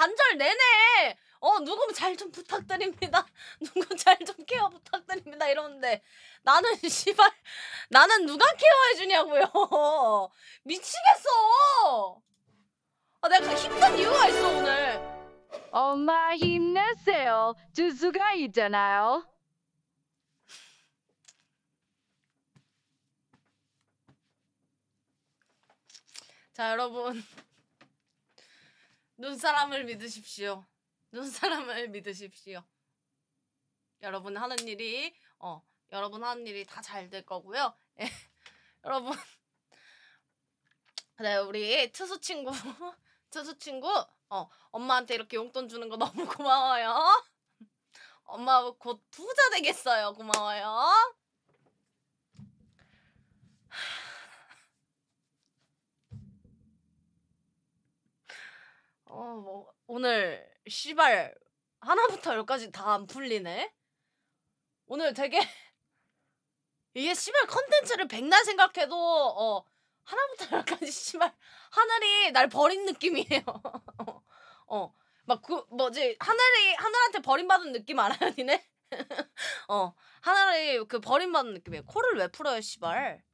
관절 내내 어 누구 잘좀 부탁드립니다 누구 잘좀 케어 부탁드립니다 이러는데 나는 씨발 나는 누가 케어해주냐고요 미치겠어 아 내가 힘든 이유가 있어 오늘 엄마 힘내세요 주수가 있잖아요 자 여러분 눈사람을 믿으십시오. 눈사람을 믿으십시오. 여러분 하는 일이 어 여러분 하는 일이 다 잘 될 거고요. 예. 여러분 그 우리 투수 친구 투수 친구 어 엄마한테 이렇게 용돈 주는 거 너무 고마워요. 엄마 곧 부자 되겠어요. 고마워요. 뭐 오늘 씨발 하나부터 열까지 다 안 풀리네. 오늘 되게 이게 씨발 컨텐츠를 백날 생각해도 어 하나부터 열까지 씨발 하늘이 날 버린 느낌이에요. 어. 막 그 뭐지 하늘이 하늘한테 버림받은 느낌 알아요, 니네? 어. 하늘이 그 버림받은 느낌이에요. 코를 왜 풀어요, 씨발?